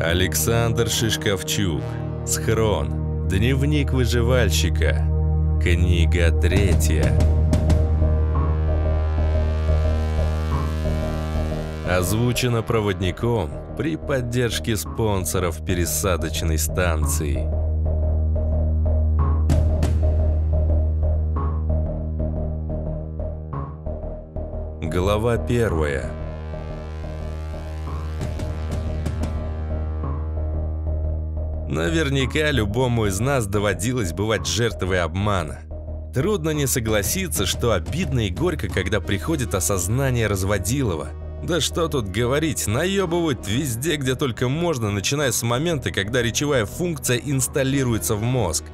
Александр Шишковчук. Схрон. Дневник выживальщика. Книга третья. Озвучено проводником при поддержке спонсоров пересадочной станции. Глава первая. Наверняка любому из нас доводилось бывать жертвой обмана. Трудно не согласиться, что обидно и горько, когда приходит осознание разводилова. Да что тут говорить, наебывают везде, где только можно, начиная с момента, когда речевая функция инсталируется в мозг.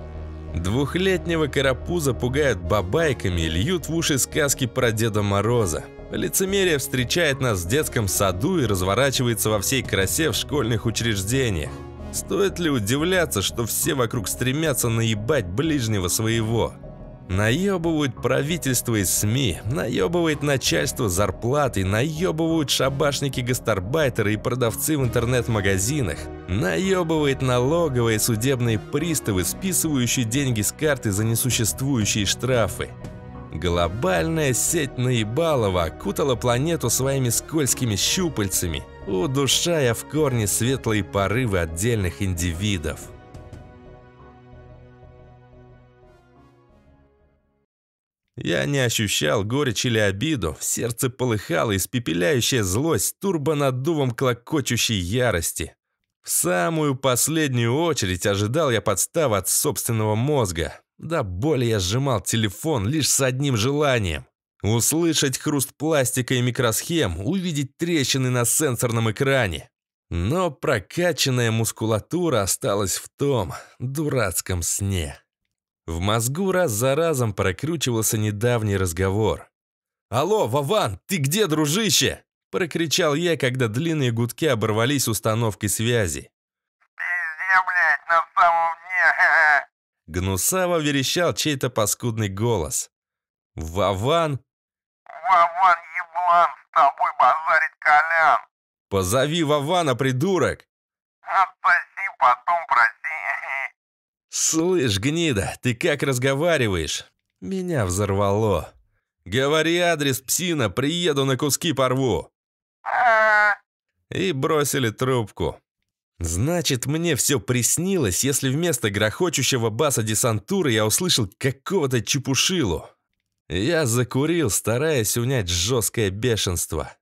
Двухлетнего карапуза пугают бабайками и льют в уши сказки про Деда Мороза. Лицемерие встречает нас в детском саду и разворачивается во всей красе в школьных учреждениях. Стоит ли удивляться, что все вокруг стремятся наебать ближнего своего? Наебывают правительство и СМИ, наебывает начальство зарплаты, наебывают шабашники-гастарбайтеры и продавцы в интернет-магазинах, наебывает налоговые судебные приставы, списывающие деньги с карты за несуществующие штрафы. Глобальная сеть наебалова окутала планету своими скользкими щупальцами – удушая а в корне светлые порывы отдельных индивидов. Я не ощущал горечь или обиду, в сердце полыхала испепеляющая злость турбонаддувом клокочущей ярости. В самую последнюю очередь ожидал я подстава от собственного мозга. Да более я сжимал телефон лишь с одним желанием Услышать хруст пластика и микросхем, увидеть трещины на сенсорном экране. Но прокачанная мускулатура осталась в том дурацком сне. В мозгу раз за разом прокручивался недавний разговор. «Алло, Вован, ты где, дружище?» – прокричал я, когда длинные гудки оборвались установкой связи. «Пизде, блядь, на самом дне!» Гнусаво верещал чей-то паскудный голос. «Вован?» Вован еблан с тобой базарить, Колян. Позови Вована, придурок. Отсоси, ну, потом проси. Слышь, гнида, ты как разговариваешь? Меня взорвало. Говори адрес, псина, приеду на куски порву. Э. И бросили трубку. Значит, мне все приснилось, если вместо грохочущего баса десантуры я услышал какого-то чепушилу. Я закурил, стараясь унять жесткое бешенство.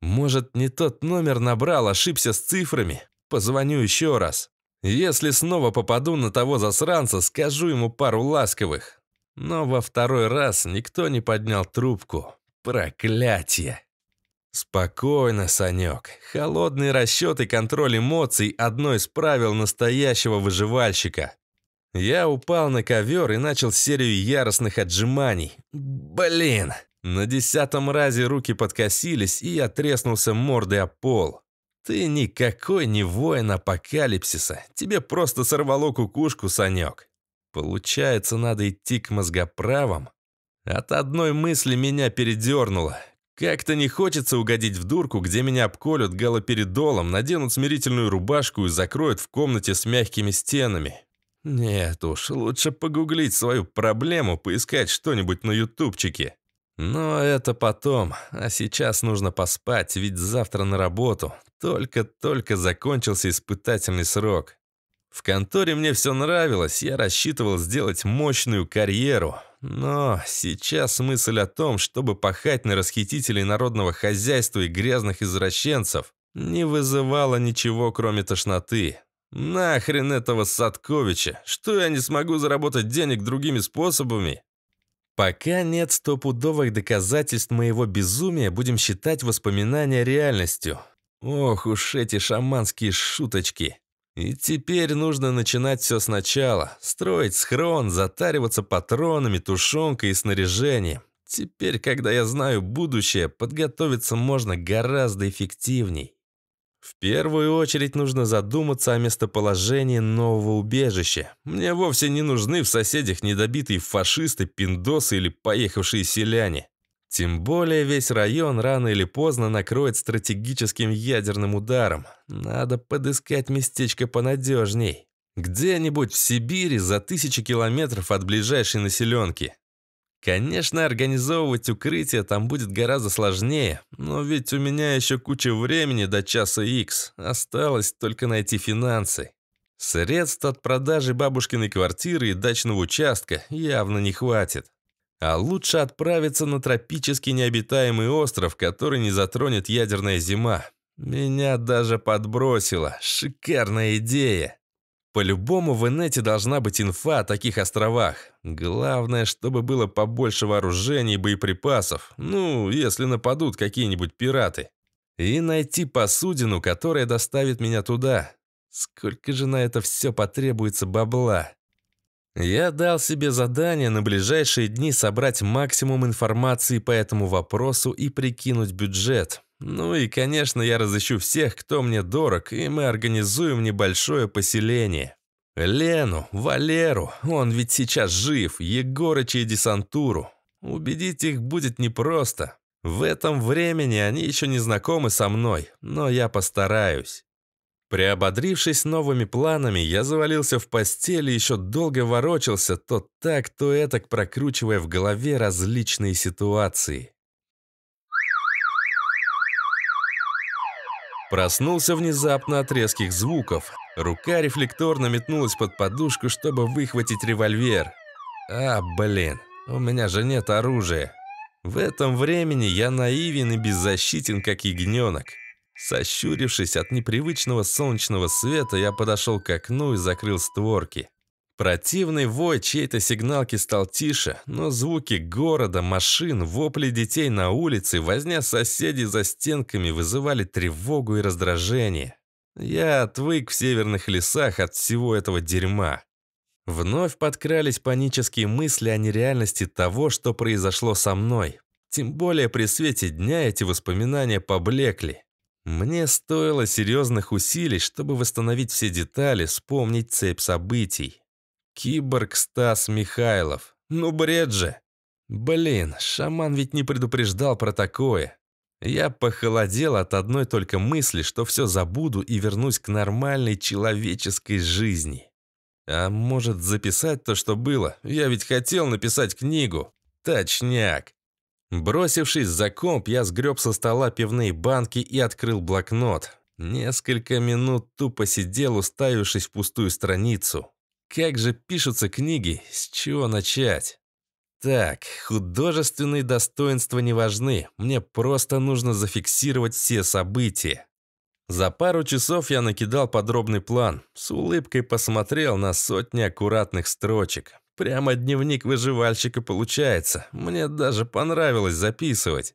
Может, не тот номер набрал, ошибся с цифрами? Позвоню еще раз. Если снова попаду на того засранца, скажу ему пару ласковых. Но во второй раз никто не поднял трубку. Проклятие! Спокойно, Санек. Холодный расчет и контроль эмоций – одно из правил настоящего выживальщика. Я упал на ковер и начал серию яростных отжиманий. Блин! На десятом разе руки подкосились, и я треснулся мордой о пол. Ты никакой не воин апокалипсиса. Тебе просто сорвало кукушку, Санек. Получается, надо идти к мозгоправам? От одной мысли меня передернуло. Как-то не хочется угодить в дурку, где меня обколют галоперидолом, наденут смирительную рубашку и закроют в комнате с мягкими стенами. Нет уж, лучше погуглить свою проблему, поискать что-нибудь на ютубчике. Но это потом, а сейчас нужно поспать, ведь завтра на работу. Только-только закончился испытательный срок. В конторе мне все нравилось, я рассчитывал сделать мощную карьеру. Но сейчас мысль о том, чтобы пахать на расхитителей народного хозяйства и грязных извращенцев, не вызывала ничего, кроме тошноты. Нахрен этого Садковича! Что я не смогу заработать денег другими способами? Пока нет стопудовых доказательств моего безумия, будем считать воспоминания реальностью. Ох уж эти шаманские шуточки. И теперь нужно начинать все сначала. Строить схрон, затариваться патронами, тушенкой и снаряжением. Теперь, когда я знаю будущее, подготовиться можно гораздо эффективней. В первую очередь нужно задуматься о местоположении нового убежища. Мне вовсе не нужны в соседях недобитые фашисты, пиндосы или поехавшие селяне. Тем более весь район рано или поздно накроет стратегическим ядерным ударом. Надо подыскать местечко понадежней. Где-нибудь в Сибири за тысячи километров от ближайшей населенки. Конечно, организовывать укрытие там будет гораздо сложнее, но ведь у меня еще куча времени до часа X. Осталось только найти финансы. Средств от продажи бабушкиной квартиры и дачного участка явно не хватит. А лучше отправиться на тропический необитаемый остров, который не затронет ядерная зима. Меня даже подбросило. Шикарная идея. По-любому в инете должна быть инфа о таких островах. Главное, чтобы было побольше вооружений и боеприпасов. Ну, если нападут какие-нибудь пираты. И найти посудину, которая доставит меня туда. Сколько же на это все потребуется бабла? Я дал себе задание на ближайшие дни собрать максимум информации по этому вопросу и прикинуть бюджет. Ну и, конечно, я разыщу всех, кто мне дорог, и мы организуем небольшое поселение. Лену, Валеру, он ведь сейчас жив, Егорыча и десантуру. Убедить их будет непросто. В этом времени они еще не знакомы со мной, но я постараюсь. Приободрившись новыми планами, я завалился в постели и еще долго ворочался, то так, то этак прокручивая в голове различные ситуации. Проснулся внезапно от резких звуков. Рука рефлекторно метнулась под подушку, чтобы выхватить револьвер. А, блин, у меня же нет оружия. В этом времени я наивен и беззащитен, как ягненок. Сощурившись от непривычного солнечного света, я подошел к окну и закрыл створки. Противный вой чьей-то сигналки стал тише, но звуки города, машин, вопли детей на улице, возня соседей за стенками вызывали тревогу и раздражение. Я отвык в северных лесах от всего этого дерьма. Вновь подкрались панические мысли о нереальности того, что произошло со мной. Тем более при свете дня эти воспоминания поблекли. Мне стоило серьезных усилий, чтобы восстановить все детали, вспомнить цепь событий. Киборг Стас Михайлов. Ну бред же. Блин, шаман ведь не предупреждал про такое. Я похолодел от одной только мысли, что все забуду и вернусь к нормальной человеческой жизни. А может записать то, что было? Я ведь хотел написать книгу. Точняк. Бросившись за комп, я сгреб со стола пивные банки и открыл блокнот. Несколько минут тупо сидел, уставившись в пустую страницу. Как же пишутся книги, с чего начать? Так, художественные достоинства не важны, мне просто нужно зафиксировать все события. За пару часов я накидал подробный план, с улыбкой посмотрел на сотни аккуратных строчек. Прямо дневник выживальщика получается, мне даже понравилось записывать.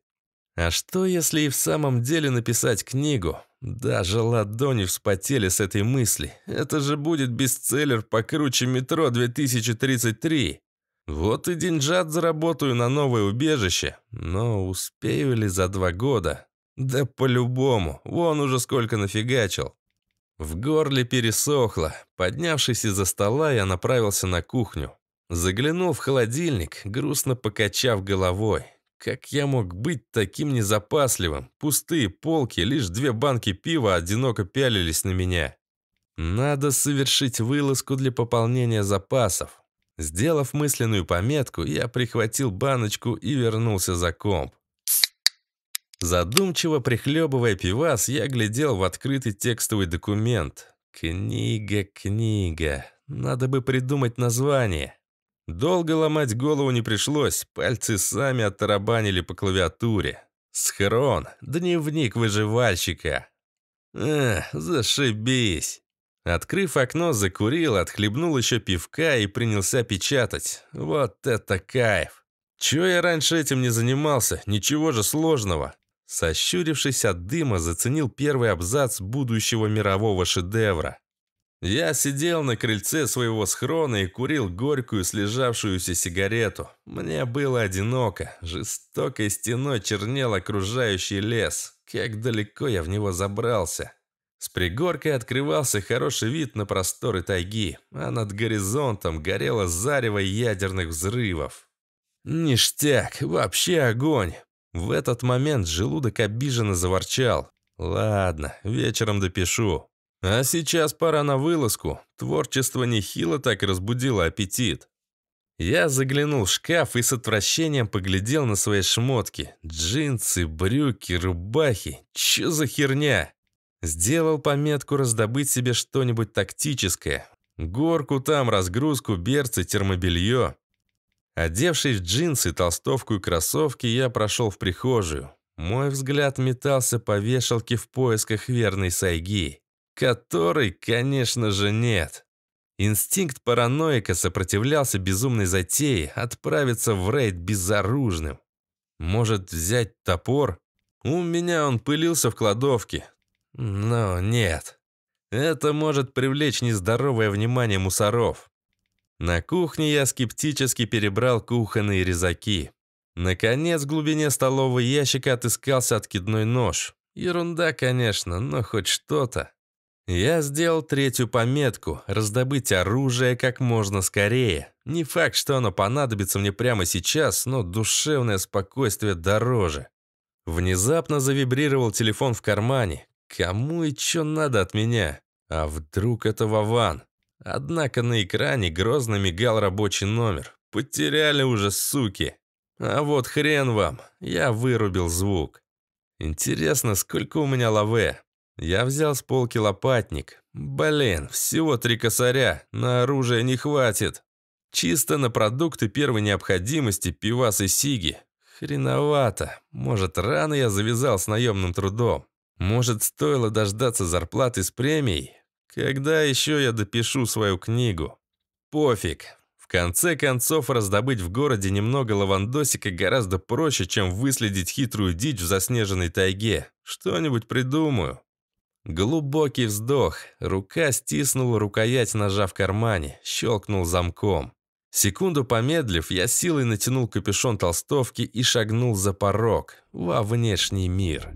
А что, если и в самом деле написать книгу? Даже ладони вспотели с этой мысли. Это же будет бестселлер покруче метро 2033. Вот и деньжат заработаю на новое убежище. Но успею ли за два года? Да по-любому, вон уже сколько нафигачил. В горле пересохло. Поднявшись из-за стола, я направился на кухню. Заглянул в холодильник, грустно покачав головой. Как я мог быть таким незапасливым? Пустые полки, лишь две банки пива одиноко пялились на меня. Надо совершить вылазку для пополнения запасов. Сделав мысленную пометку, я прихватил баночку и вернулся за комп. Задумчиво прихлебывая пивас, я глядел в открытый текстовый документ. «Книга, книга. Надо бы придумать название». Долго ломать голову не пришлось, пальцы сами оттарабанили по клавиатуре. Схрон, дневник выживальщика. Эх, зашибись. Открыв окно, закурил, отхлебнул еще пивка и принялся печатать. Вот это кайф! Чего я раньше этим не занимался? Ничего же сложного. Сощурившись от дыма, заценил первый абзац будущего мирового шедевра. Я сидел на крыльце своего схрона и курил горькую слежавшуюся сигарету. Мне было одиноко. Жестокой стеной чернел окружающий лес. Как далеко я в него забрался. С пригоркой открывался хороший вид на просторы тайги, а над горизонтом горело зарево ядерных взрывов. Ништяк, вообще огонь. В этот момент желудок обиженно заворчал. Ладно, вечером допишу. А сейчас пора на вылазку. Творчество нехило так разбудило аппетит. Я заглянул в шкаф и с отвращением поглядел на свои шмотки. Джинсы, брюки, рубахи. Чё за херня? Сделал пометку раздобыть себе что-нибудь тактическое. Горку там, разгрузку, берцы, термобелье. Одевшись в джинсы, толстовку и кроссовки, я прошел в прихожую. Мой взгляд метался по вешалке в поисках верной сайги которой, конечно же, нет. Инстинкт параноика сопротивлялся безумной затее отправиться в рейд безоружным. Может, взять топор? У меня он пылился в кладовке. Но нет. Это может привлечь нездоровое внимание мусоров. На кухне я скептически перебрал кухонные резаки. Наконец, в глубине столового ящика отыскался откидной нож. Ерунда, конечно, но хоть что-то. Я сделал третью пометку – раздобыть оружие как можно скорее. Не факт, что оно понадобится мне прямо сейчас, но душевное спокойствие дороже. Внезапно завибрировал телефон в кармане. Кому и чё надо от меня? А вдруг это Вован? Однако на экране грозно мигал рабочий номер. Потеряли уже, суки. А вот хрен вам, я вырубил звук. Интересно, сколько у меня лаве? Я взял с полки лопатник. Блин, всего три косаря, на оружие не хватит. Чисто на продукты первой необходимости, пивас и сиги. Хреновато. Может, рано я завязал с наемным трудом. Может, стоило дождаться зарплаты с премией? Когда еще я допишу свою книгу? Пофиг. В конце концов, раздобыть в городе немного лавандосика гораздо проще, чем выследить хитрую дичь в заснеженной тайге. Что-нибудь придумаю. Глубокий вздох. Рука стиснула рукоять ножа в кармане, щелкнул замком. Секунду помедлив, я силой натянул капюшон толстовки и шагнул за порог, во внешний мир.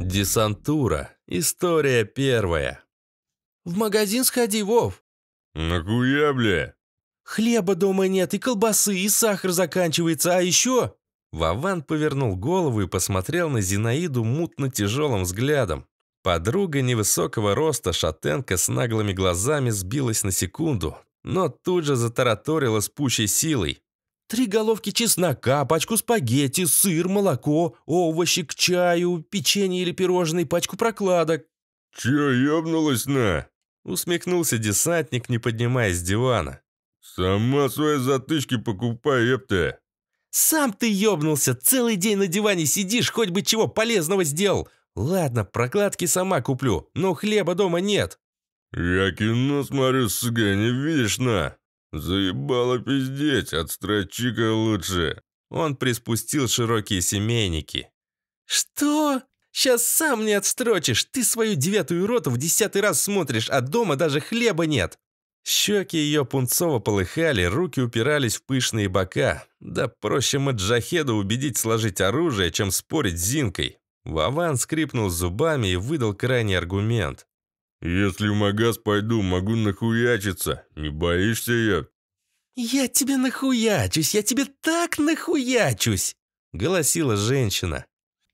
Десантура. История первая. «В магазин сходи, Вов!» «Нахуя, бля?» Хлеба дома нет, и колбасы, и сахар заканчивается, а еще...» Вован повернул голову и посмотрел на Зинаиду мутно тяжелым взглядом. Подруга невысокого роста, шатенка с наглыми глазами сбилась на секунду, но тут же затараторила с пущей силой. «Три головки чеснока, пачку спагетти, сыр, молоко, овощи к чаю, печенье или пирожные, пачку прокладок». «Че, ёбнулась на?» Усмехнулся десантник, не поднимаясь с дивана. «Сама свои затычки покупай, ёпта!» «Сам ты ёбнулся! Целый день на диване сидишь, хоть бы чего полезного сделал! Ладно, прокладки сама куплю, но хлеба дома нет!» «Я кино смотрю, сука, не видишь, на! Заебало пиздеть, отстрочи-ка лучше!» Он приспустил широкие семейники. «Что? Сейчас сам не отстрочишь! Ты свою девятую роту в десятый раз смотришь, а дома даже хлеба нет!» Щеки ее пунцово полыхали, руки упирались в пышные бока. Да проще Маджахеда убедить сложить оружие, чем спорить с Зинкой. Вован скрипнул зубами и выдал крайний аргумент. «Если в магаз пойду, могу нахуячиться. Не боишься я?» «Я тебе нахуячусь, я тебе так нахуячусь!» — голосила женщина.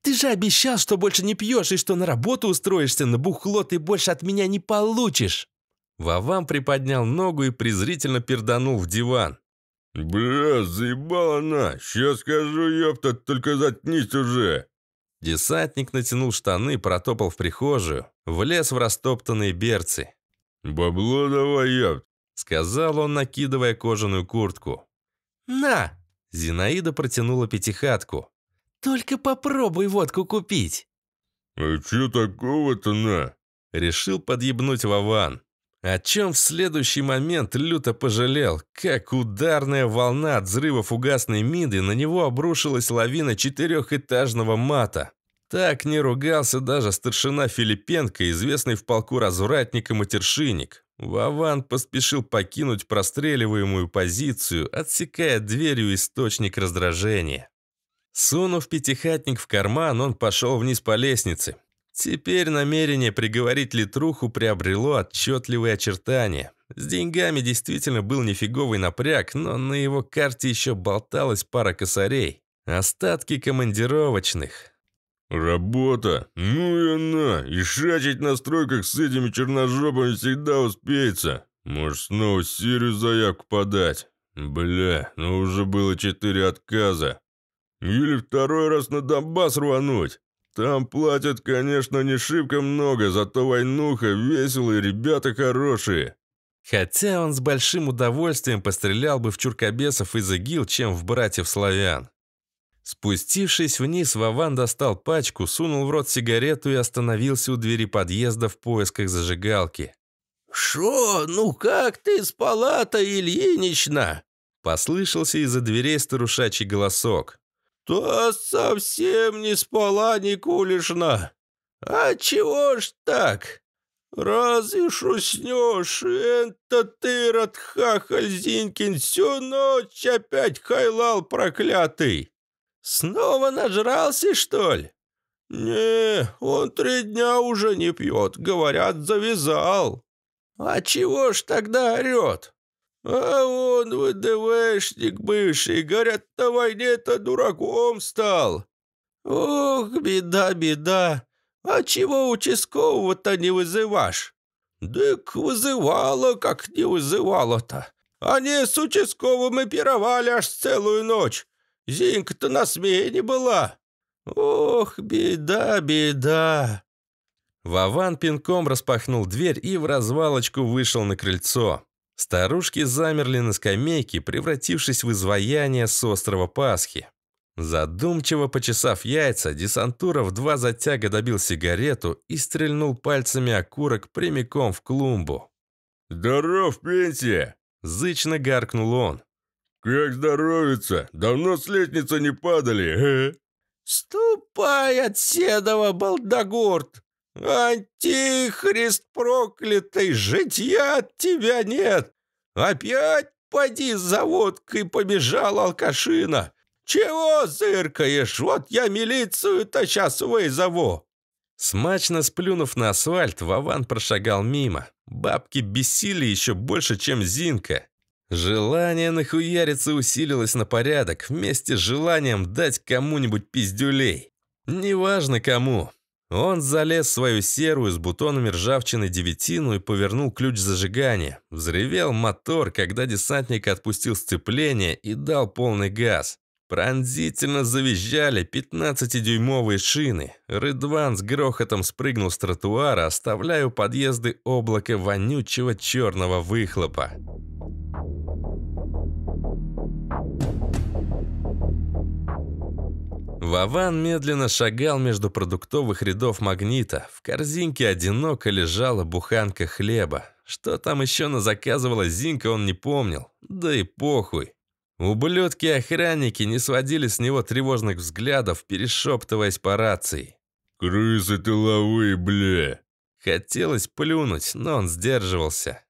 «Ты же обещал, что больше не пьешь и что на работу устроишься на бухло ты больше от меня не получишь!» Вован приподнял ногу и презрительно перданул в диван. «Бля, заебала она! Сейчас скажу, ёпта, только заткнись уже!» Десантник натянул штаны и протопал в прихожую, влез в растоптанные берцы. «Бабло давай, ёпт!» — сказал он, накидывая кожаную куртку. «На!» — Зинаида протянула пятихатку. «Только попробуй водку купить!» «А чё такого-то на?» — решил подъебнуть Вован. О чем в следующий момент люто пожалел, как ударная волна от взрыва фугасной миды на него обрушилась лавина четырехэтажного мата. Так не ругался даже старшина Филипенко, известный в полку развратник и матершинник. Вован поспешил покинуть простреливаемую позицию, отсекая дверью источник раздражения. Сунув пятихатник в карман, он пошел вниз по лестнице. Теперь намерение приговорить Литруху приобрело отчетливые очертания. С деньгами действительно был нифиговый напряг, но на его карте еще болталась пара косарей. Остатки командировочных. «Работа! Ну и она! И шачить на стройках с этими черножопами всегда успеется! Может, снова Сирию заявку подать? Бля, ну уже было четыре отказа! Или второй раз на Донбасс рвануть!» Там платят, конечно, не шибко много, зато войнуха, весело ребята хорошие. Хотя он с большим удовольствием пострелял бы в чуркобесов из игил, чем в братьев-славян. Спустившись вниз, Вован достал пачку, сунул в рот сигарету и остановился у двери подъезда в поисках зажигалки. «Шо? Ну как ты спала-то, Ильинична?» Послышался из-за дверей старушачий голосок то совсем не спала Никулишна! А чего ж так? Разве ж это ты, Радхахаль Зинькин, всю ночь опять хайлал проклятый! Снова нажрался, что ли?» «Не, он три дня уже не пьет, говорят, завязал». «А чего ж тогда орет?» А он ВДВшник бывший, говорят, на войне-то дураком стал. Ох, беда, беда. А чего участкового-то не вызываешь? Дык вызывало, как не вызывало то Они с участковым и пировали аж целую ночь. Зинка-то на смене была. Ох, беда, беда. Вован пинком распахнул дверь и в развалочку вышел на крыльцо. Старушки замерли на скамейке, превратившись в изваяние с острова Пасхи. Задумчиво почесав яйца, десантура в два затяга добил сигарету и стрельнул пальцами окурок прямиком в клумбу. «Здоров, Пенсия!» – зычно гаркнул он. «Как здоровится? Давно с лестницы не падали!» «Ступай от седова, Балдогорд! Антихрист проклятый, житья от тебя нет! «Опять поди за водкой побежал алкашина! Чего зыркаешь? Вот я милицию-то сейчас вызову!» Смачно сплюнув на асфальт, Вован прошагал мимо. Бабки бесили еще больше, чем Зинка. Желание нахуяриться усилилось на порядок, вместе с желанием дать кому-нибудь пиздюлей. Неважно кому. Он залез в свою серую с бутонами ржавчины девятину и повернул ключ зажигания. Взревел мотор, когда десантник отпустил сцепление и дал полный газ. Пронзительно завизжали 15-дюймовые шины. Рыдван с грохотом спрыгнул с тротуара, оставляя у подъезды облако вонючего черного выхлопа. Вован медленно шагал между продуктовых рядов магнита. В корзинке одиноко лежала буханка хлеба. Что там еще назаказывала Зинка, он не помнил. Да и похуй. Ублюдки-охранники не сводили с него тревожных взглядов, перешептываясь по рации. «Крысы тыловые, бля!» Хотелось плюнуть, но он сдерживался.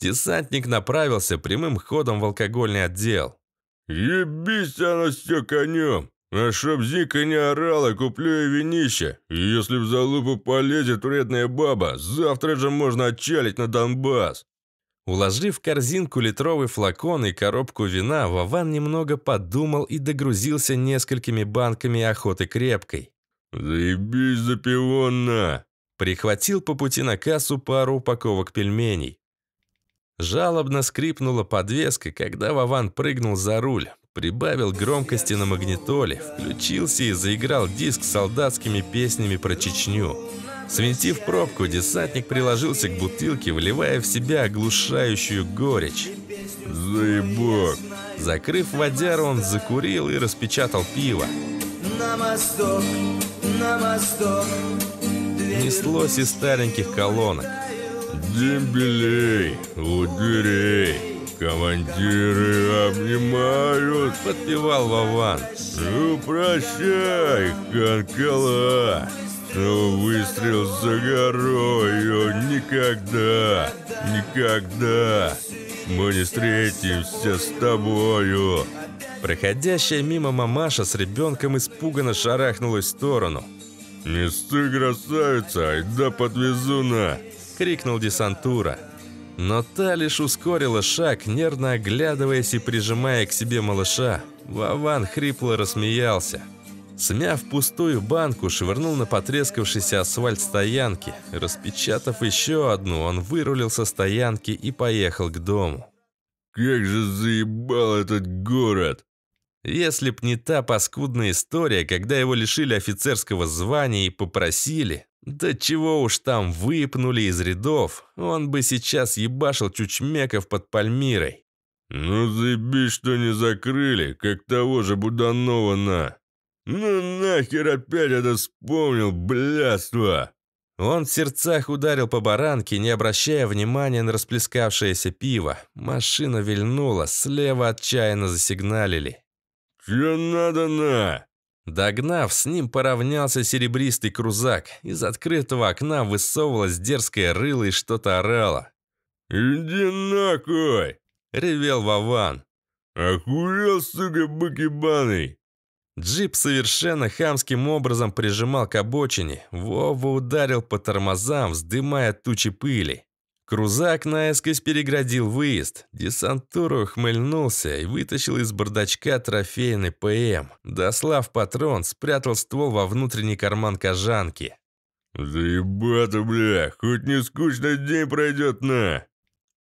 Десантник направился прямым ходом в алкогольный отдел. «Ебись она все конем! А чтоб Зика не орала, куплю ей винище. Если в залупу полезет вредная баба, завтра же можно отчалить на Донбасс. Уложив в корзинку литровый флакон и коробку вина, Вован немного подумал и догрузился несколькими банками охоты крепкой. «Заебись, запивонна!» Прихватил по пути на кассу пару упаковок пельменей. Жалобно скрипнула подвеска, когда Вован прыгнул за руль. Прибавил громкости на магнитоле, включился и заиграл диск с солдатскими песнями про Чечню. Свинтив пробку, десантник приложился к бутылке, вливая в себя оглушающую горечь. «Заебок!» Закрыв водяру, он закурил и распечатал пиво. «На мосток, на мосток!» Неслось из стареньких колонок. «Дембелей, удерей!» Командиры обнимают, подпевал Вован. Ну, прощай, Канкала. Но выстрел за горою никогда, никогда мы не встретимся с тобою. Проходящая мимо мамаша с ребенком испуганно шарахнулась в сторону. «Не стой, красавица, айда подвезу на!» — крикнул десантура. Но та лишь ускорила шаг, нервно оглядываясь и прижимая к себе малыша. Вован хрипло рассмеялся. Смяв пустую банку, швырнул на потрескавшийся асфальт стоянки. Распечатав еще одну, он вырулил со стоянки и поехал к дому. «Как же заебал этот город!» Если б не та паскудная история, когда его лишили офицерского звания и попросили, да чего уж там, выпнули из рядов. Он бы сейчас ебашил чучмеков под Пальмирой. «Ну заебись, что не закрыли, как того же Буданова на!» «Ну нахер опять это вспомнил, блядство!» Он в сердцах ударил по баранке, не обращая внимания на расплескавшееся пиво. Машина вильнула, слева отчаянно засигналили. «Чё надо на?» Догнав, с ним поравнялся серебристый крузак. Из открытого окна высовывалась дерзкая рыла и что-то орало. «Иди нахуй!» — ревел Вован. «Охуел, сука, быкебаный!» Джип совершенно хамским образом прижимал к обочине. Вова ударил по тормозам, вздымая тучи пыли. Крузак наискось переградил выезд. Десантура ухмыльнулся и вытащил из бардачка трофейный ПМ. Дослав патрон, спрятал ствол во внутренний карман кожанки. «Да бля, хоть не скучно день пройдет, на!»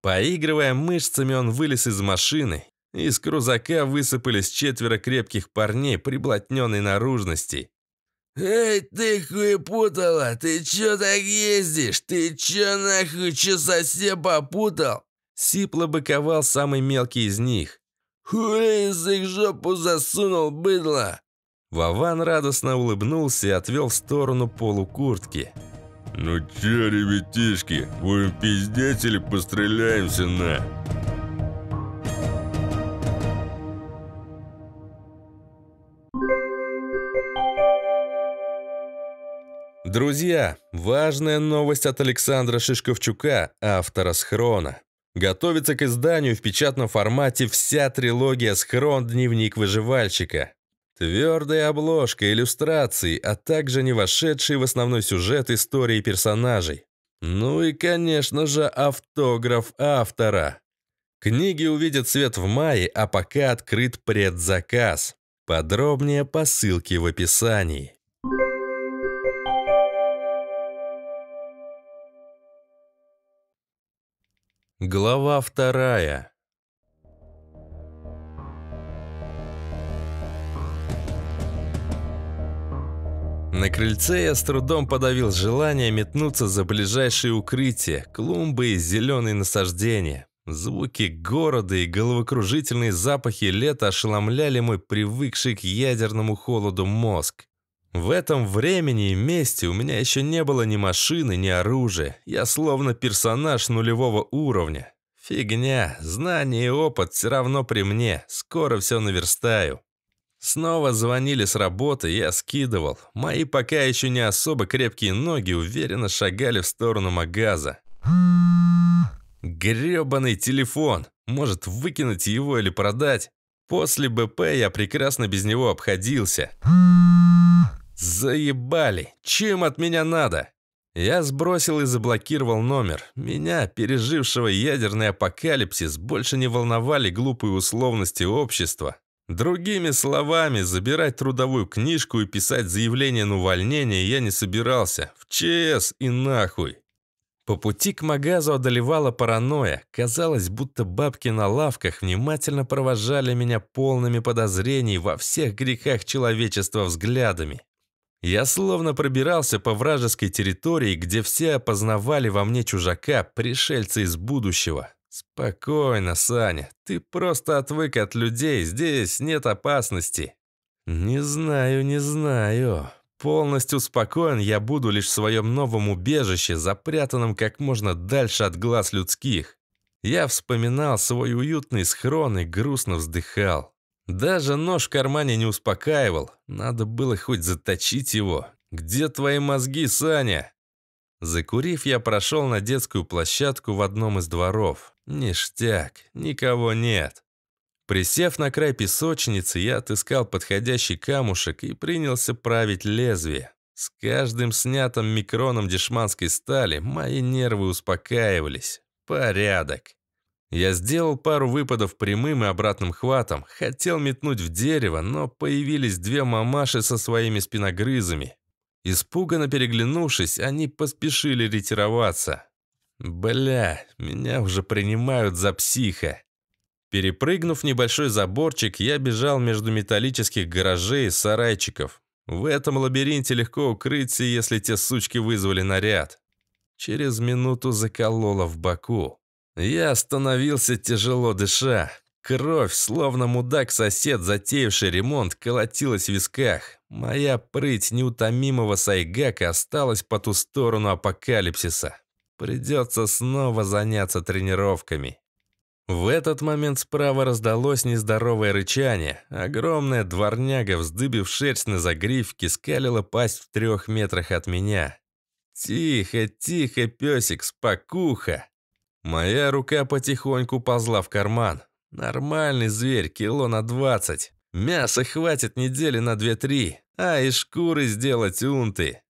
Поигрывая мышцами, он вылез из машины. Из крузака высыпались четверо крепких парней приблотненной наружности. «Эй, ты хуепутала! Ты чё так ездишь? Ты чё нахуй чё совсем попутал?» Сипло быковал самый мелкий из них. «Хули из их жопу засунул, быдло!» Вован радостно улыбнулся и отвел в сторону полукуртки. «Ну чё, ребятишки, будем пиздеть или постреляемся на?» Друзья, важная новость от Александра Шишковчука, автора «Схрона». Готовится к изданию в печатном формате вся трилогия «Схрон. Дневник выживальщика». Твердая обложка, иллюстрации, а также не вошедшие в основной сюжет истории персонажей. Ну и, конечно же, автограф автора. Книги увидят свет в мае, а пока открыт предзаказ. Подробнее по ссылке в описании. Глава вторая. На крыльце я с трудом подавил желание метнуться за ближайшее укрытие, клумбы и зеленые насаждения. Звуки города и головокружительные запахи лета ошеломляли мой привыкший к ядерному холоду мозг. В этом времени и месте у меня еще не было ни машины, ни оружия. Я словно персонаж нулевого уровня. Фигня, знание и опыт все равно при мне, скоро все наверстаю. Снова звонили с работы, я скидывал. Мои пока еще не особо крепкие ноги уверенно шагали в сторону магаза. Грёбаный телефон! Может, выкинуть его или продать? После БП я прекрасно без него обходился. Заебали! Чем от меня надо? Я сбросил и заблокировал номер. Меня, пережившего ядерный апокалипсис, больше не волновали глупые условности общества. Другими словами, забирать трудовую книжку и писать заявление на увольнение я не собирался. В ЧС и нахуй. По пути к магазу одолевала паранойя. Казалось, будто бабки на лавках внимательно провожали меня полными подозрений во всех грехах человечества взглядами. Я словно пробирался по вражеской территории, где все опознавали во мне чужака, пришельца из будущего. Спокойно, Саня, ты просто отвык от людей, здесь нет опасности. Не знаю, не знаю. Полностью спокоен я буду лишь в своем новом убежище, запрятанном как можно дальше от глаз людских. Я вспоминал свой уютный схрон и грустно вздыхал. Даже нож в кармане не успокаивал. Надо было хоть заточить его. «Где твои мозги, Саня?» Закурив, я прошел на детскую площадку в одном из дворов. Ништяк, никого нет. Присев на край песочницы, я отыскал подходящий камушек и принялся править лезвие. С каждым снятым микроном дешманской стали мои нервы успокаивались. Порядок. Я сделал пару выпадов прямым и обратным хватом, хотел метнуть в дерево, но появились две мамаши со своими спиногрызами. Испуганно переглянувшись, они поспешили ретироваться. «Бля, меня уже принимают за психа». Перепрыгнув небольшой заборчик, я бежал между металлических гаражей и сарайчиков. В этом лабиринте легко укрыться, если те сучки вызвали наряд. Через минуту закололо в боку. Я остановился, тяжело дыша. Кровь, словно мудак-сосед, затеявший ремонт, колотилась в висках. Моя прыть неутомимого Сайгака осталась по ту сторону апокалипсиса. Придется снова заняться тренировками. В этот момент справа раздалось нездоровое рычание. Огромная дворняга, вздыбив шерсть на загривке, скалила пасть в трех метрах от меня. «Тихо, тихо, песик, спокуха!» Моя рука потихоньку позла в карман. Нормальный зверь, кило на 20. Мяса хватит недели на 2-3, а из шкуры сделать унты.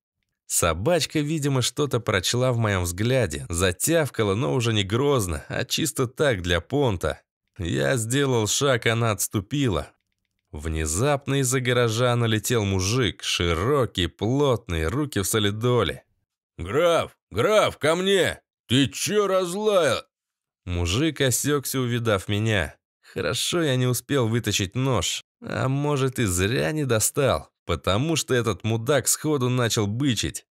Собачка, видимо, что-то прочла в моем взгляде, затявкала, но уже не грозно, а чисто так, для понта. Я сделал шаг, она отступила. Внезапно из-за гаража налетел мужик, широкий, плотный, руки в солидоле. «Граф! Граф, ко мне!» «Ты чё разлая?» Мужик осекся, увидав меня. Хорошо я не успел вытащить нож, а может и зря не достал, потому что этот мудак сходу начал бычить.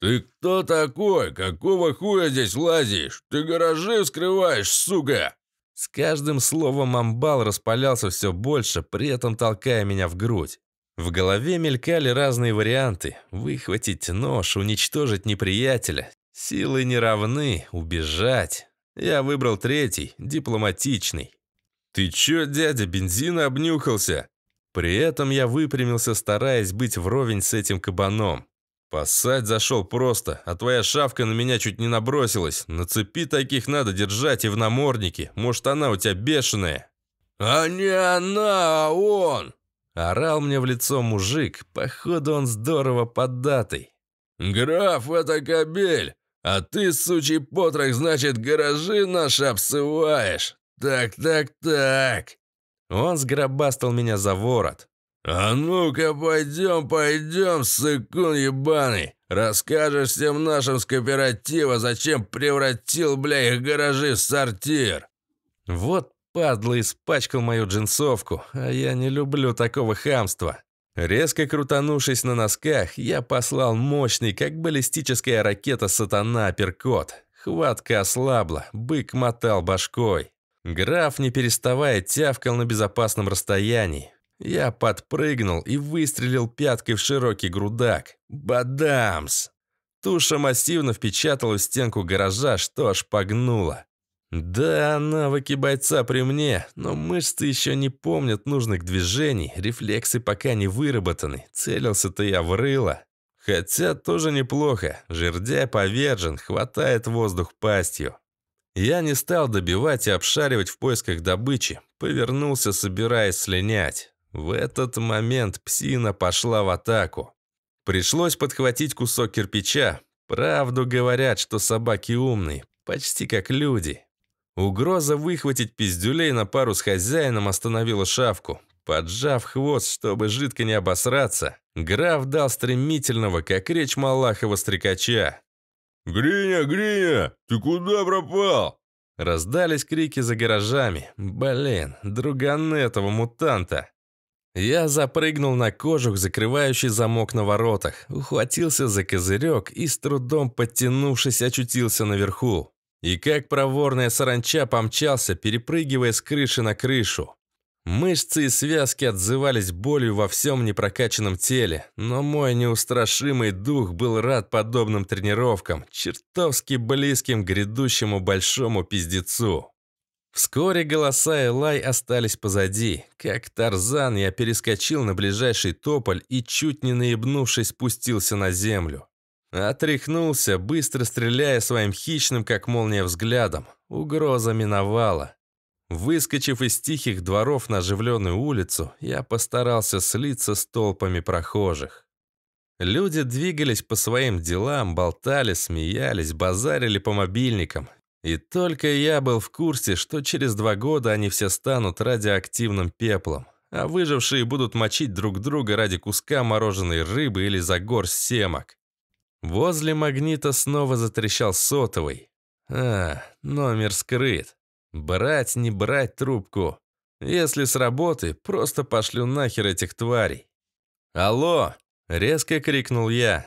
«Ты кто такой? Какого хуя здесь лазишь? Ты гаражи скрываешь, сука!» С каждым словом амбал распалялся все больше, при этом толкая меня в грудь. В голове мелькали разные варианты – выхватить нож, уничтожить неприятеля, Силы не равны, убежать. Я выбрал третий, дипломатичный. «Ты чё, дядя, бензина обнюхался?» При этом я выпрямился, стараясь быть вровень с этим кабаном. «Пасать зашел просто, а твоя шавка на меня чуть не набросилась. На цепи таких надо держать и в наморднике. Может, она у тебя бешеная?» «А не она, а он!» Орал мне в лицо мужик. Походу, он здорово поддатый. «Граф, это кобель! А ты, сучий потрох, значит, гаражи наши обсываешь? Так, так, так. Он сгробастал меня за ворот. «А ну-ка, пойдем, пойдем, сыкун ебаный! Расскажешь всем нашим с кооператива, зачем превратил, бля, их гаражи в сортир!» Вот падла испачкал мою джинсовку, а я не люблю такого хамства. Резко крутанувшись на носках, я послал мощный, как баллистическая ракета «Сатана» перкот. Хватка ослабла, бык мотал башкой. Граф, не переставая, тявкал на безопасном расстоянии. Я подпрыгнул и выстрелил пяткой в широкий грудак. Бадамс! Туша массивно впечатала в стенку гаража, что аж погнула. Да, навыки бойца при мне, но мышцы еще не помнят нужных движений, рефлексы пока не выработаны, целился-то я в рыло. Хотя тоже неплохо, жердяй повержен, хватает воздух пастью. Я не стал добивать и обшаривать в поисках добычи, повернулся, собираясь слинять. В этот момент псина пошла в атаку. Пришлось подхватить кусок кирпича. Правду говорят, что собаки умные, почти как люди. Угроза выхватить пиздюлей на пару с хозяином остановила шавку. Поджав хвост, чтобы жидко не обосраться, граф дал стремительного, как речь Малахова стрекача. «Гриня, Гриня, ты куда пропал?» Раздались крики за гаражами. «Блин, друганы этого мутанта!» Я запрыгнул на кожух, закрывающий замок на воротах, ухватился за козырек и, с трудом подтянувшись, очутился наверху. И как проворная саранча помчался, перепрыгивая с крыши на крышу. Мышцы и связки отзывались болью во всем непрокачанном теле, но мой неустрашимый дух был рад подобным тренировкам, чертовски близким грядущему большому пиздецу. Вскоре голоса и лай остались позади. Как тарзан я перескочил на ближайший тополь и, чуть не наебнувшись, спустился на землю. Отряхнулся, быстро стреляя своим хищным, как молния, взглядом. Угроза миновала. Выскочив из тихих дворов на оживленную улицу, я постарался слиться с толпами прохожих. Люди двигались по своим делам, болтали, смеялись, базарили по мобильникам. И только я был в курсе, что через два года они все станут радиоактивным пеплом, а выжившие будут мочить друг друга ради куска мороженой рыбы или за горсть семок. Возле магнита снова затрещал сотовый. А, номер скрыт. Брать, не брать трубку. Если с работы, просто пошлю нахер этих тварей. «Алло!» — резко крикнул я.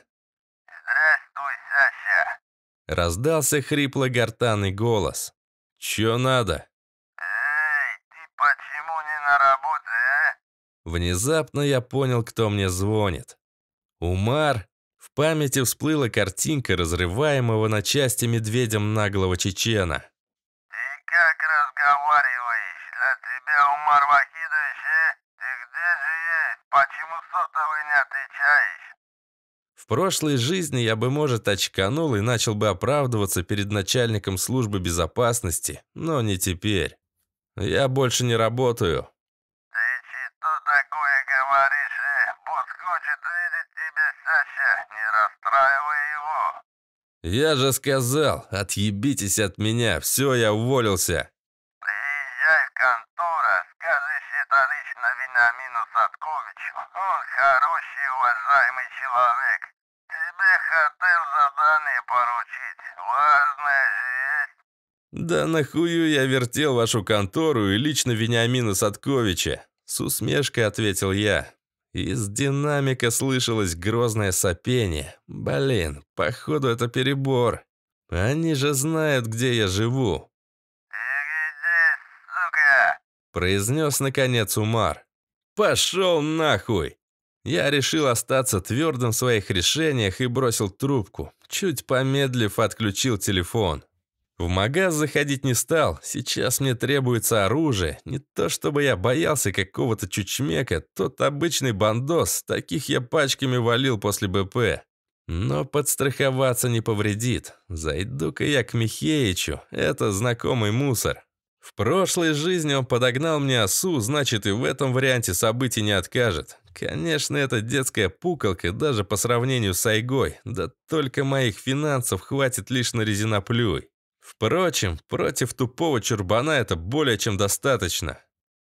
«Здравствуй, Саша. Раздался хрипло-гортанный голос. «Чё надо?» «Эй, ты почему не на работе, а?» Внезапно я понял, кто мне звонит. «Умар?» памяти всплыла картинка разрываемого на части медведем наглого чечена. «Ты как разговариваешь? Для а тебя, Умар Вахидович, э? ты где же есть? Почему сотовый не отвечаешь?» В прошлой жизни я бы, может, очканул и начал бы оправдываться перед начальником службы безопасности, но не теперь. Я больше не работаю. «Я же сказал, отъебитесь от меня, все, я уволился!» «Приезжай в контору, скажи это лично Вениамину Садковичу. Он хороший уважаемый человек. Тебе хотел задание поручить, важное есть?» «Да нахую я вертел вашу контору и лично Вениамина Садковича!» С усмешкой ответил я. Из динамика слышалось грозное сопение. Блин, походу это перебор. Они же знают, где я живу. произнес наконец Умар. «Пошел нахуй!» Я решил остаться твердым в своих решениях и бросил трубку. Чуть помедлив, отключил телефон. В магаз заходить не стал, сейчас мне требуется оружие. Не то чтобы я боялся какого-то чучмека, тот обычный бандос, таких я пачками валил после БП. Но подстраховаться не повредит. Зайду-ка я к Михеичу, это знакомый мусор. В прошлой жизни он подогнал мне осу, значит и в этом варианте событий не откажет. Конечно, это детская пукалка, даже по сравнению с Айгой, да только моих финансов хватит лишь на резиноплюй. Впрочем, против тупого чурбана это более чем достаточно.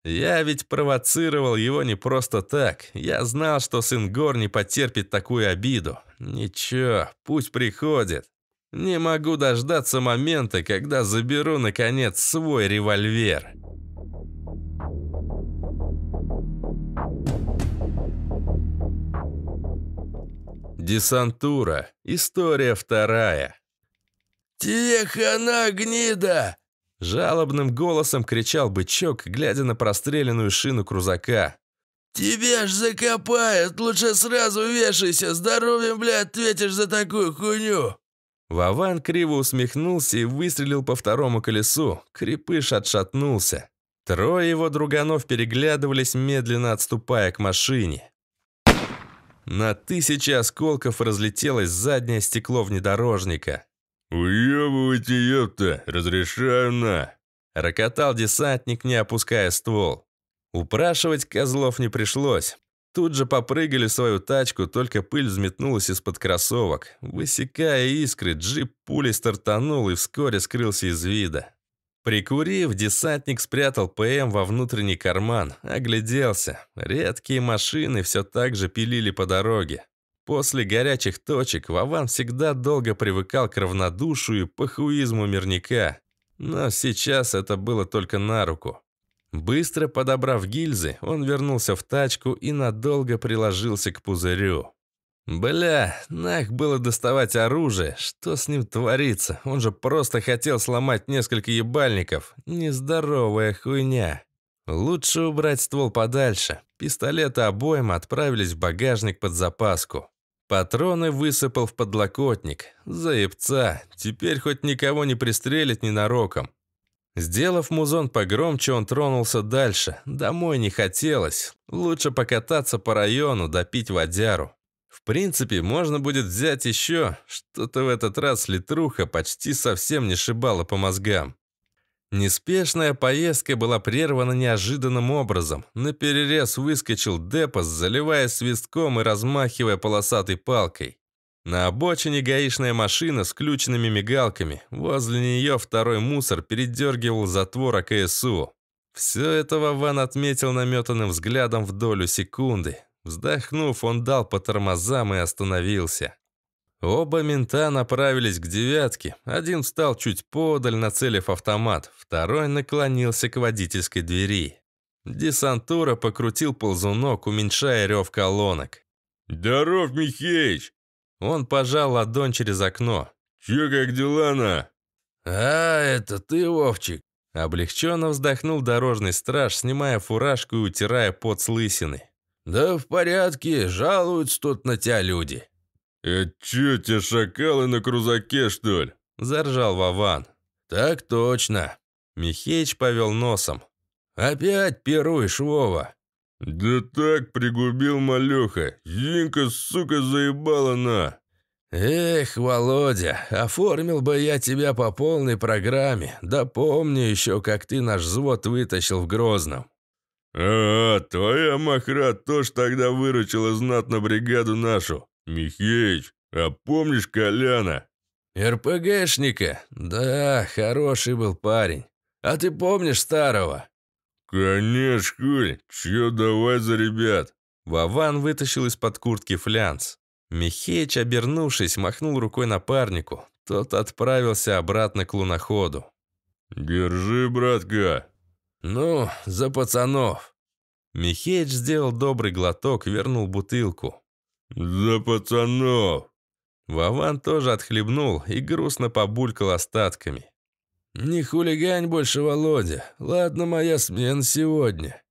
Я ведь провоцировал его не просто так. Я знал, что сын Гор не потерпит такую обиду. Ничего, пусть приходит. Не могу дождаться момента, когда заберу, наконец, свой револьвер. Десантура. История вторая. «Тебе хана, гнида!» Жалобным голосом кричал бычок, глядя на простреленную шину крузака. «Тебя ж закопают! Лучше сразу вешайся! Здоровьем, бля, ответишь за такую хуйню!» Вован криво усмехнулся и выстрелил по второму колесу. Крепыш отшатнулся. Трое его друганов переглядывались, медленно отступая к машине. На тысячи осколков разлетелось заднее стекло внедорожника. «Уебывайте, ёпта, разрешаю на!» Рокотал десантник, не опуская ствол. Упрашивать козлов не пришлось. Тут же попрыгали в свою тачку, только пыль взметнулась из-под кроссовок. Высекая искры, джип пулей стартанул и вскоре скрылся из вида. Прикурив, десантник спрятал ПМ во внутренний карман, огляделся. Редкие машины все так же пилили по дороге. После горячих точек Вован всегда долго привыкал к равнодушию и пахуизму мирника, но сейчас это было только на руку. Быстро подобрав гильзы, он вернулся в тачку и надолго приложился к пузырю. Бля, нах было доставать оружие, что с ним творится? Он же просто хотел сломать несколько ебальников. Нездоровая хуйня. Лучше убрать ствол подальше. Пистолеты обоим отправились в багажник под запаску. Патроны высыпал в подлокотник. Заебца. Теперь хоть никого не пристрелит ненароком. Сделав музон погромче, он тронулся дальше. Домой не хотелось. Лучше покататься по району, допить водяру. В принципе, можно будет взять еще. Что-то в этот раз литруха почти совсем не шибала по мозгам. Неспешная поездка была прервана неожиданным образом. На перерез выскочил Депос, заливая свистком и размахивая полосатой палкой. На обочине гаишная машина с включенными мигалками. Возле нее второй мусор передергивал затвор АКСУ. Все это Вован отметил наметанным взглядом в долю секунды. Вздохнув, он дал по тормозам и остановился. Оба мента направились к девятке. Один встал чуть подаль, нацелив автомат, второй наклонился к водительской двери. Десантура покрутил ползунок, уменьшая рев колонок. «Здоров, Михеич!» Он пожал ладонь через окно. «Че, как дела-на?» «А, это ты, Вовчик!» Облегченно вздохнул дорожный страж, снимая фуражку и утирая пот с лысины. «Да в порядке, жалуются тут на тебя люди». Э, «А те шакалы на крузаке, что ли?» – заржал Вован. «Так точно!» – Михеич повел носом. «Опять пируешь, Вова!» «Да так пригубил малюха! Зинка, сука, заебала на!» «Эх, Володя, оформил бы я тебя по полной программе, да помню еще, как ты наш взвод вытащил в Грозном». «А, твоя махра тоже тогда выручила знатно бригаду нашу. Михеич, а помнишь Коляна?» «РПГшника? Да, хороший был парень. А ты помнишь старого?» «Конечно, Чё давай за ребят?» Вован вытащил из-под куртки флянц. Михеич, обернувшись, махнул рукой напарнику. Тот отправился обратно к луноходу. «Держи, братка!» «Ну, за пацанов!» Михеич сделал добрый глоток, вернул бутылку. «За пацанов!» Вован тоже отхлебнул и грустно побулькал остатками. «Не хулигань больше, Володя. Ладно, моя смена сегодня».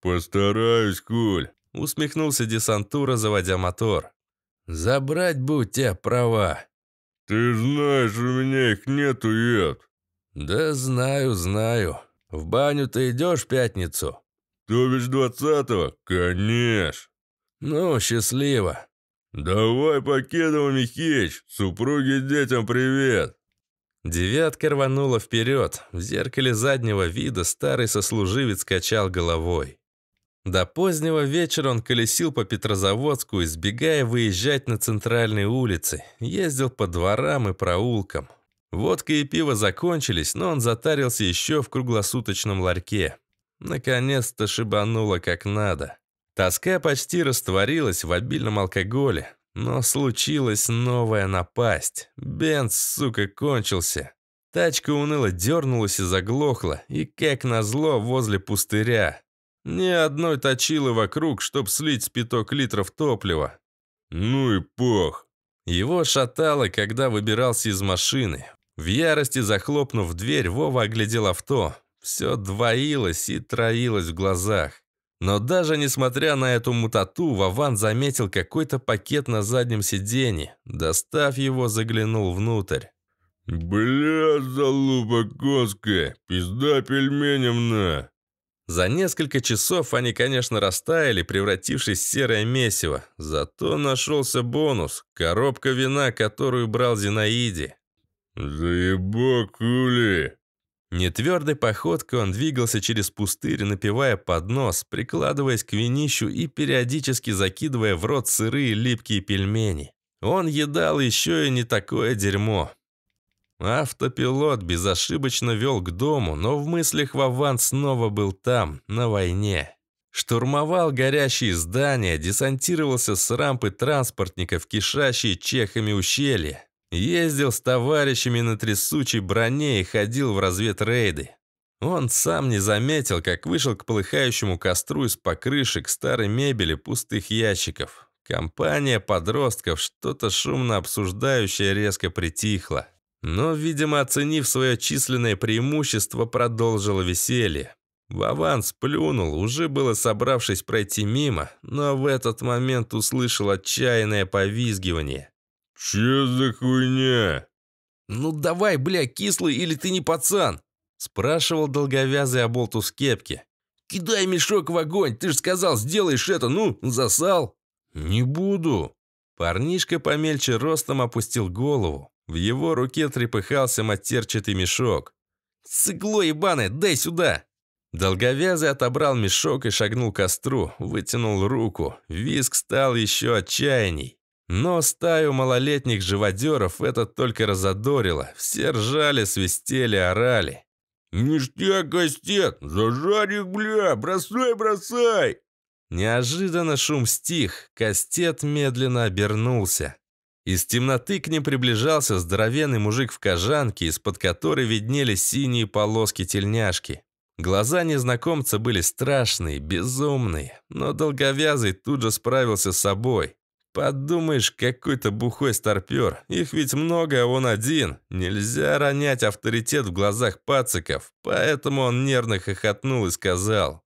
«Постараюсь, Куль», — усмехнулся десантура, заводя мотор. «Забрать бы у тебя права». «Ты знаешь, у меня их нету, ед». «Да знаю, знаю. В баню ты идешь в пятницу?» «То бишь двадцатого? Конечно». «Ну, счастливо!» «Давай покедова, Михеич! Супруге детям привет!» Девятка рванула вперед. В зеркале заднего вида старый сослуживец качал головой. До позднего вечера он колесил по Петрозаводску, избегая выезжать на центральные улицы. Ездил по дворам и проулкам. Водка и пиво закончились, но он затарился еще в круглосуточном ларьке. Наконец-то шибануло как надо. Тоска почти растворилась в обильном алкоголе, но случилась новая напасть. Бенц, сука, кончился. Тачка уныло дернулась и заглохла, и, как назло, возле пустыря. Ни одной точилы вокруг, чтоб слить пяток литров топлива. Ну и пох. Его шатало, когда выбирался из машины. В ярости захлопнув дверь, Вова оглядел авто. Все двоилось и троилось в глазах. Но даже несмотря на эту мутату, Вован заметил какой-то пакет на заднем сиденье. Достав его, заглянул внутрь. «Бля, залупа коска, пизда пельменем на!» За несколько часов они, конечно, растаяли, превратившись в серое месиво. Зато нашелся бонус – коробка вина, которую брал Зинаиде. «Заебок, хули!» Нетвердой походкой он двигался через пустырь, напивая под нос, прикладываясь к винищу и периодически закидывая в рот сырые липкие пельмени. Он едал еще и не такое дерьмо. Автопилот безошибочно вел к дому, но в мыслях Вован снова был там, на войне. Штурмовал горящие здания, десантировался с рампы транспортников, кишащие чехами ущелья. Ездил с товарищами на трясучей броне и ходил в разведрейды. Он сам не заметил, как вышел к полыхающему костру из покрышек старой мебели пустых ящиков. Компания подростков, что-то шумно обсуждающая, резко притихла. Но, видимо, оценив свое численное преимущество, продолжила веселье. Вован сплюнул, уже было собравшись пройти мимо, но в этот момент услышал отчаянное повизгивание. «Че за хуйня?» «Ну давай, бля, кислый, или ты не пацан?» Спрашивал долговязый оболтус кепки. «Кидай мешок в огонь, ты же сказал, сделаешь это, ну, засал!» «Не буду!» Парнишка помельче ростом опустил голову. В его руке трепыхался матерчатый мешок. «Сыкло ебаное, дай сюда!» Долговязый отобрал мешок и шагнул к костру, вытянул руку. Виск стал еще отчаянней. Но стаю малолетних живодеров это только разодорило. Все ржали, свистели, орали. «Ништяк, костет! Зажарик, бля! Бросай, бросай!» Неожиданно шум стих, Костет медленно обернулся. Из темноты к ним приближался здоровенный мужик в кожанке, из-под которой виднелись синие полоски тельняшки. Глаза незнакомца были страшные, безумные, но долговязый тут же справился с собой. Подумаешь, какой-то бухой старпер. Их ведь много, а он один. Нельзя ронять авторитет в глазах пациков. Поэтому он нервно хохотнул и сказал.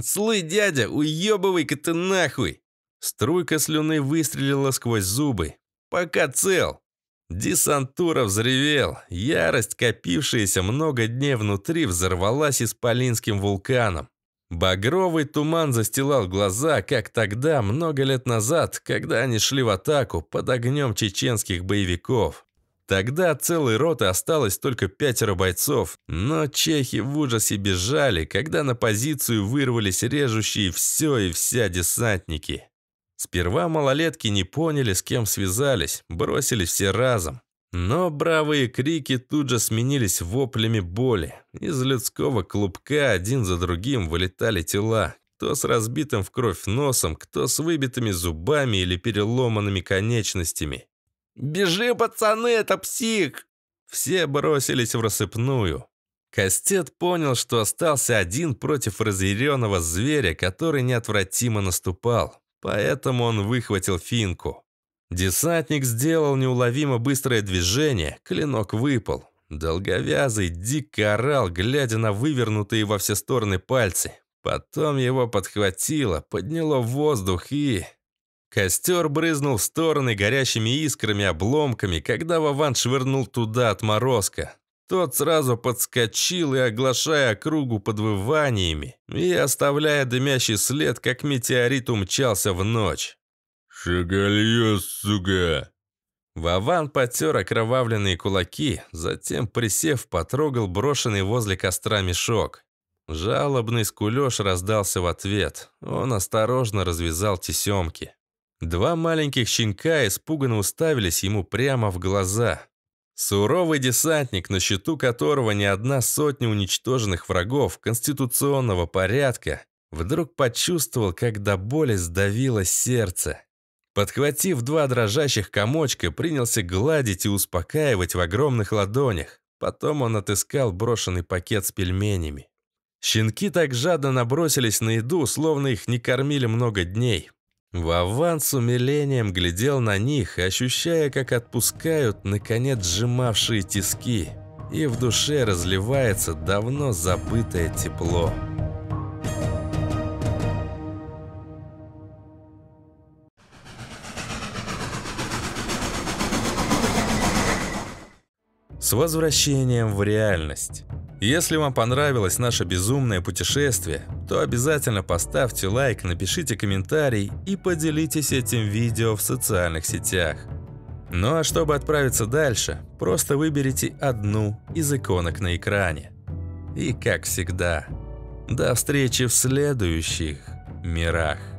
«Слый дядя, уебывай-ка ты нахуй!» Струйка слюны выстрелила сквозь зубы. «Пока цел!» Десантура взревел. Ярость, копившаяся много дней внутри, взорвалась исполинским вулканом. Багровый туман застилал глаза, как тогда, много лет назад, когда они шли в атаку под огнем чеченских боевиков. Тогда от целой роты осталось только пятеро бойцов, но чехи в ужасе бежали, когда на позицию вырвались режущие все и вся десантники. Сперва малолетки не поняли, с кем связались, бросились все разом. Но бравые крики тут же сменились воплями боли. Из людского клубка один за другим вылетали тела. Кто с разбитым в кровь носом, кто с выбитыми зубами или переломанными конечностями. «Бежи, пацаны, это псих!» Все бросились в рассыпную. Кастет понял, что остался один против разъяренного зверя, который неотвратимо наступал. Поэтому он выхватил финку. Десантник сделал неуловимо быстрое движение, клинок выпал. Долговязый дико орал, глядя на вывернутые во все стороны пальцы. Потом его подхватило, подняло в воздух и... Костер брызнул в стороны горящими искрами, обломками, когда Вован швырнул туда отморозка. Тот сразу подскочил и, оглашая округу подвываниями, и, оставляя дымящий след, как метеорит умчался в ночь. «Шагалье, сука!» Вован потер окровавленные кулаки, затем, присев, потрогал брошенный возле костра мешок. Жалобный скулёж раздался в ответ. Он осторожно развязал тесемки. Два маленьких щенка испуганно уставились ему прямо в глаза. Суровый десантник, на счету которого не одна сотня уничтоженных врагов конституционного порядка, вдруг почувствовал, как до боли сдавило сердце. Подхватив два дрожащих комочка, принялся гладить и успокаивать в огромных ладонях. Потом он отыскал брошенный пакет с пельменями. Щенки так жадно набросились на еду, словно их не кормили много дней. Вован с умилением глядел на них, ощущая, как отпускают, наконец, сжимавшие тиски. И в душе разливается давно забытое тепло. С возвращением в реальность. Если вам понравилось наше безумное путешествие, то обязательно поставьте лайк, напишите комментарий и поделитесь этим видео в социальных сетях. Ну а чтобы отправиться дальше, просто выберите одну из иконок на экране. И как всегда, до встречи в следующих мирах.